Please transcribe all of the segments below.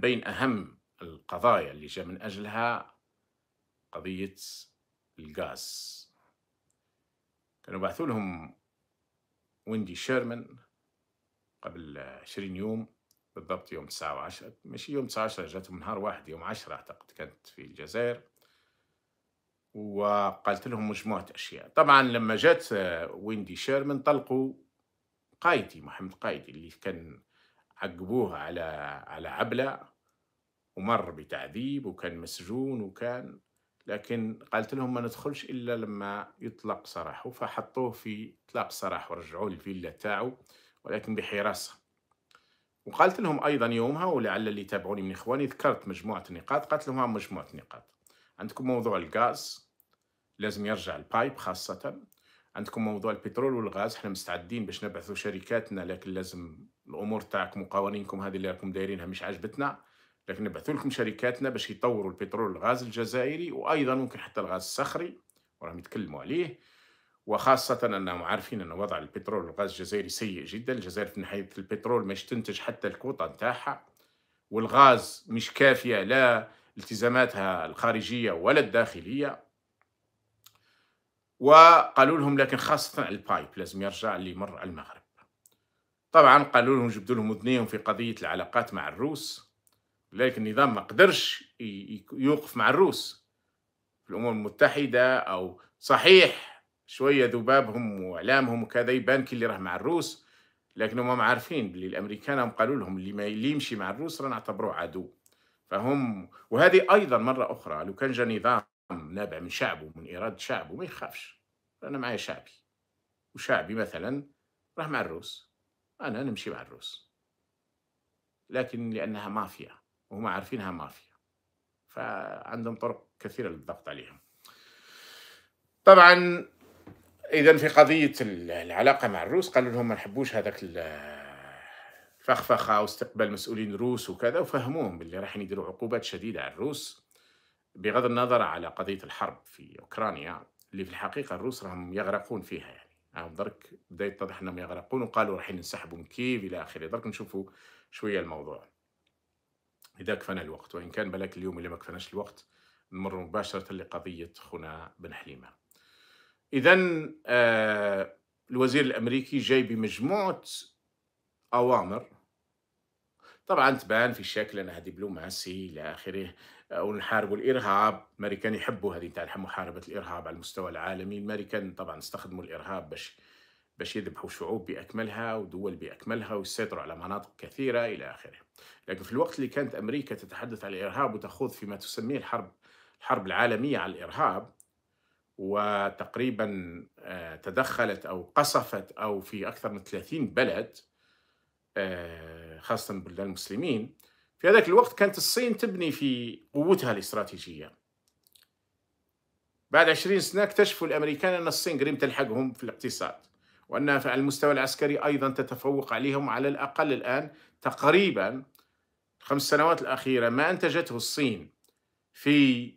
بين أهم القضايا اللي جاء من أجلها قضية الغاز كانوا بعثوا لهم ويندي شيرمان قبل 20 يوم بالضبط يوم 9 و10 مش يوم 9 10 جاتهم نهار واحد يوم 10 أعتقد كانت في الجزائر وقالت لهم مجموعة أشياء طبعا لما جات ويندي شيرمان طلقوا قايدي محمد قايدي اللي كان عقبوه على على عبلة ومر بتعذيب وكان مسجون وكان لكن قالت لهم ما ندخلش إلا لما يطلق سراحه فحطوه في إطلاق سراح ورجعوه الفيلا تاعو ولكن بحراسة وقالت لهم أيضا يومها ولعل اللي تابعوني من إخواني ذكرت مجموعة نقاط قالت لهم مجموعة نقاط عندكم موضوع الغاز لازم يرجع البايب خاصة عندكم موضوع البترول والغاز احنا مستعدين باش نبعثوا شركاتنا لكن لازم الامور تاعكم وقوانينكم هذه اللي راكم دايرينها مش عاجبتنا لكن نبعثوا لكم شركاتنا باش يطوروا البترول الغاز الجزائري وايضا ممكن حتى الغاز الصخري وراهم يتكلموا عليه وخاصة أنهم عارفين أن وضع البترول والغاز الجزائري سيء جدا الجزائر من حيث البترول مش تنتج حتى الكوطة نتاعها والغاز مش كافية لا التزاماتها الخارجية ولا الداخلية وقالوا لهم لكن خاصة البايب لازم يرجع اللي يمر على المغرب طبعا قالوا لهم جبدوا لهم اذنيهم في قضيه العلاقات مع الروس لكن النظام ما قدرش يوقف مع الروس في الامم المتحده او صحيح شويه ذبابهم واعلامهم وكذا يبان كي اللي راه مع الروس لكن هم عارفين باللي الامريكان هم قالوا لهم اللي ما يمشي مع الروس راه نعتبروه عدو فهم وهذه ايضا مره اخرى لو كان جا نظام نابع من شعبه من اراده شعبه ما يخافش انا معايا شعبي وشعبي مثلا راه مع الروس أنا نمشي مع الروس لكن لأنها مافيا وهم عارفينها مافيا فعندهم طرق كثيرة للضغط عليهم طبعا إذا في قضية العلاقة مع الروس قالوا لهم ما نحبوش هذاك فخفخة واستقبال مسؤولين روس وكذا وفهموهم باللي راح يديروا عقوبات شديدة على الروس بغض النظر على قضية الحرب في أوكرانيا اللي في الحقيقة الروس راهم يغرقون فيها يعني راهم درك بدا يتضح انهم يغرقون وقالوا رايحين ينسحبوا من كيف الى اخره درك نشوفوا شويه الموضوع اذا كفانا الوقت وان كان بلاك اليوم اللي ما كفاناش الوقت نمر مباشره لقضيه خونا بن حليمه اذا آه الوزير الامريكي جاي بمجموعه اوامر طبعا تبان في الشكل انها هذه بلوماسي الى اخره ونحاربوا الارهاب الامريكان يحبوا هذه نتاع محاربه الارهاب على المستوى العالمي الامريكان طبعا استخدموا الارهاب باش باش يذبحوا شعوب باكملها ودول باكملها ويسيطروا على مناطق كثيره الى اخره لكن في الوقت اللي كانت امريكا تتحدث عن الارهاب وتخوض فيما تسميه الحرب الحرب العالميه على الارهاب وتقريبا آه، تدخلت او قصفت او في اكثر من 30 بلد آه، خاصه بلدان المسلمين في هذاك الوقت كانت الصين تبني في قوتها الاستراتيجية بعد عشرين سنة اكتشفوا الأمريكان أن الصين قريب تلحقهم في الاقتصاد وأنها على المستوى العسكري أيضا تتفوق عليهم على الأقل الآن تقريبا الخمس سنوات الأخيرة ما أنتجته الصين في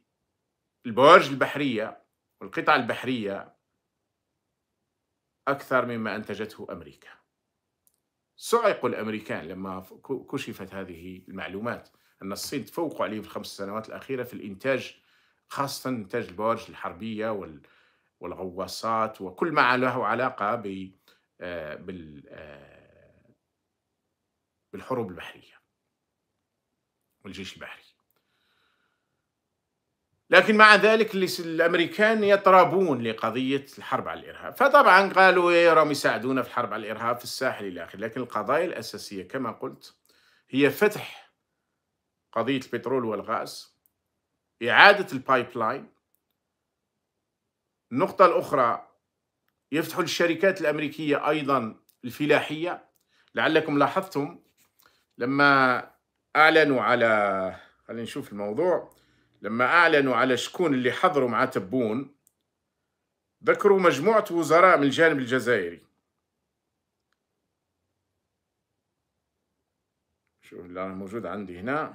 البواجز البحرية والقطع البحرية أكثر مما أنتجته أمريكا صعق الأمريكان لما كشفت هذه المعلومات أن الصين تفوق عليهم في الخمس سنوات الأخيرة في الإنتاج خاصة إنتاج البوارج الحربية والغواصات وكل ما له علاقة آه، بال آه، بالحروب البحرية والجيش البحري لكن مع ذلك الامريكان يطربون لقضيه الحرب على الارهاب، فطبعا قالوا إيه، راهم يساعدونا في الحرب على الارهاب في الساحل الى اخره، لكن القضايا الاساسيه كما قلت هي فتح قضيه البترول والغاز، اعاده البايب لاين. النقطه الاخرى يفتحوا الشركات الامريكيه ايضا الفلاحيه، لعلكم لاحظتم لما اعلنوا على خلينا نشوف الموضوع لما أعلنوا على شكون اللي حضروا مع تبون ذكروا مجموعة وزراء من الجانب الجزائري شوف اللي أنا موجود عندي هنا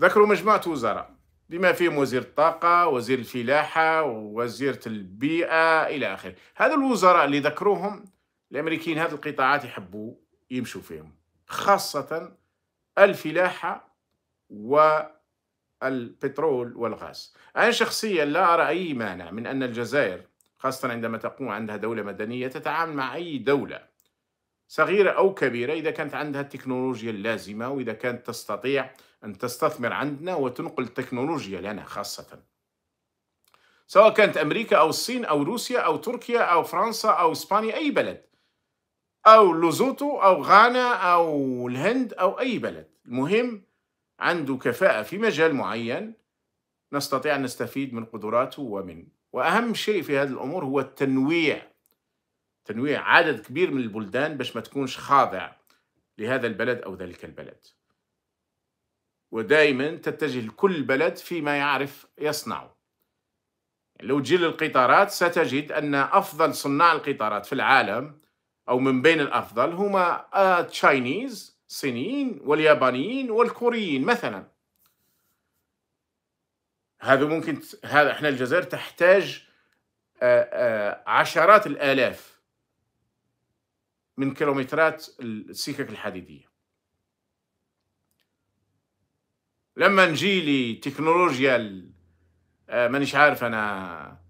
ذكروا مجموعة وزراء بما فيهم وزير الطاقة وزير الفلاحة ووزيرة البيئة إلى آخره هذا الوزراء اللي ذكروهم الأمريكيين هذه القطاعات يحبوا يمشوا فيهم خاصة الفلاحة والبترول والغاز أنا شخصيا لا أرى أي مانع من أن الجزائر خاصة عندما تقوم عندها دولة مدنية تتعامل مع أي دولة صغيرة أو كبيرة إذا كانت عندها التكنولوجيا اللازمة وإذا كانت تستطيع أن تستثمر عندنا وتنقل التكنولوجيا لنا خاصة سواء كانت أمريكا أو الصين أو روسيا أو تركيا أو فرنسا أو إسبانيا أي بلد او لوزوتو او غانا او الهند او اي بلد المهم عنده كفاءه في مجال معين نستطيع ان نستفيد من قدراته ومن واهم شيء في هذه الامور هو التنويع تنويع عدد كبير من البلدان باش ما تكونش خاضع لهذا البلد او ذلك البلد ودائما تتجه لكل بلد فيما يعرف يصنعه لو تجي للقطارات ستجد ان افضل صناع القطارات في العالم أو من بين الأفضل هما تشاينيز آه، الصينيين واليابانيين والكوريين مثلا هذا ممكن هذا احنا الجزائر تحتاج آه، آه، عشرات الآلاف من كيلومترات السكك الحديدية لما نجي لتكنولوجيا مانيش عارف أنا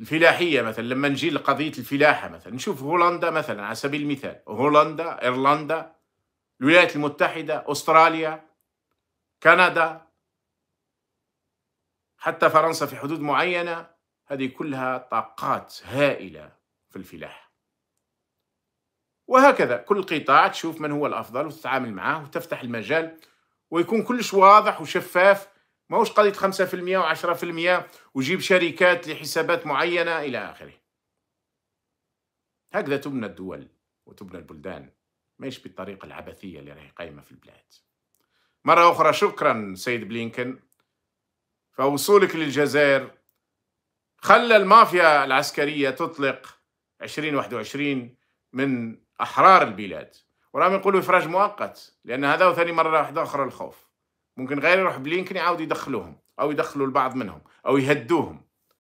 الفلاحيه مثلا لما نجي لقضيه الفلاحه مثلا نشوف هولندا مثلا على سبيل المثال هولندا ايرلندا الولايات المتحده استراليا كندا حتى فرنسا في حدود معينه هذه كلها طاقات هائله في الفلاحه وهكذا كل قطاع تشوف من هو الافضل وتتعامل معه وتفتح المجال ويكون كلش واضح وشفاف ماهوش قضية 5% و10% وجيب شركات لحسابات معينة إلى آخره هكذا تبنى الدول وتبنى البلدان ماشي بالطريقة العبثية اللي راهي قايمة في البلاد مرة أخرى شكرا سيد بلينكن فوصولك للجزائر خلى المافيا العسكرية تطلق 2021 من أحرار البلاد ورغم يقولوا إفراج مؤقت لأن هذا ثاني مرة واحدة أخرى الخوف ممكن غير يروح بلينكن يعاود يدخلوهم او يدخلوا البعض منهم او يهدوهم